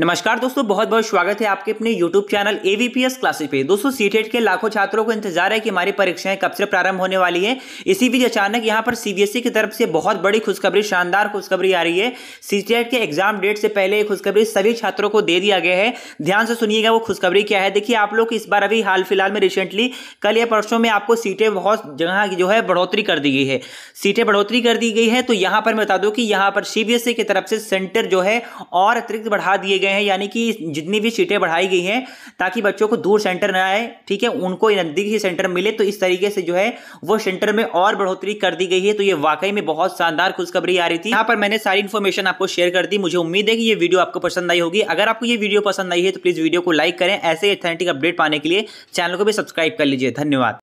नमस्कार दोस्तों बहुत बहुत स्वागत है आपके अपने यूट्यूब चैनल एवीपीएस क्लासेस पे दोस्तों सीटेट e के लाखों छात्रों को इंतजार है कि हमारी परीक्षाएं कब से प्रारंभ होने वाली है इसी बीच अचानक यहां पर सी e की तरफ से बहुत बड़ी खुशखबरी शानदार खुशखबरी आ रही है सीटेट e के एग्जाम डेट से पहले खुशखबरी सभी छात्रों को दे दिया गया है ध्यान से सुनिएगा वो खुशखबरी क्या है देखिए आप लोग इस बार अभी हाल फिलहाल में रिसेंटली कल या परसों में आपको सीटें बहुत जगह जो है बढ़ोतरी कर दी गई है सीटें बढ़ोतरी कर दी गई है तो यहाँ पर मैं बता दूँ कि यहाँ पर सी की तरफ से सेंटर जो है और अतिरिक्त बढ़ा दिए गए गए हैं यानी कि जितनी भी सीटें बढ़ाई गई हैं ताकि बच्चों को दूर सेंटर ना आए ठीक है उनको नज़दीकी सेंटर मिले तो इस तरीके से जो है वो सेंटर में और बढ़ोतरी कर दी गई है तो ये वाकई में बहुत शानदार खुशखबरी आ रही थी यहाँ पर मैंने सारी इन्फॉर्मेशन आपको शेयर कर दी मुझे उम्मीद है कि ये वीडियो आपको पसंद आई होगी अगर आपको ये वीडियो पसंद आई है तो प्लीज़ वीडियो को लाइक करें ऐसे ही अथेंटिक अपडेट पाने के लिए चैनल को भी सब्सक्राइब कर लीजिए धन्यवाद